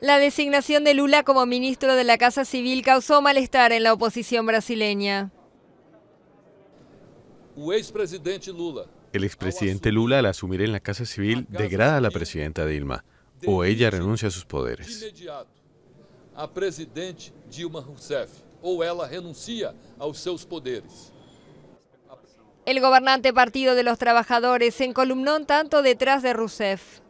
La designación de Lula como ministro de la Casa Civil causó malestar en la oposición brasileña. El expresidente Lula al asumir en la Casa Civil degrada a la presidenta Dilma o ella renuncia a sus poderes. poderes. El gobernante Partido de los Trabajadores se encolumnó un tanto detrás de Rousseff.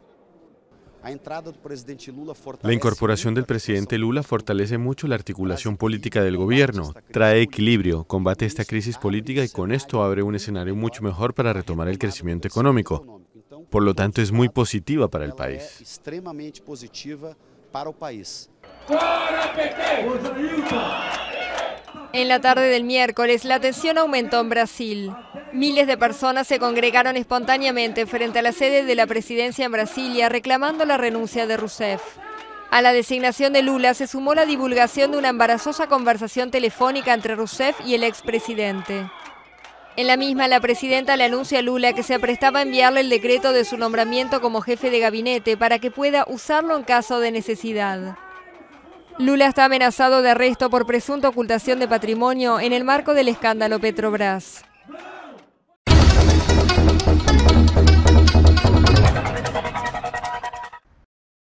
La incorporación del presidente Lula fortalece mucho la articulación política del gobierno, trae equilibrio, combate esta crisis política y con esto abre un escenario mucho mejor para retomar el crecimiento económico. Por lo tanto, es muy positiva para el país. En la tarde del miércoles, la tensión aumentó en Brasil. Miles de personas se congregaron espontáneamente frente a la sede de la presidencia en Brasilia reclamando la renuncia de Rousseff. A la designación de Lula se sumó la divulgación de una embarazosa conversación telefónica entre Rousseff y el expresidente. En la misma, la presidenta le anuncia a Lula que se aprestaba a enviarle el decreto de su nombramiento como jefe de gabinete para que pueda usarlo en caso de necesidad. Lula está amenazado de arresto por presunta ocultación de patrimonio en el marco del escándalo Petrobras.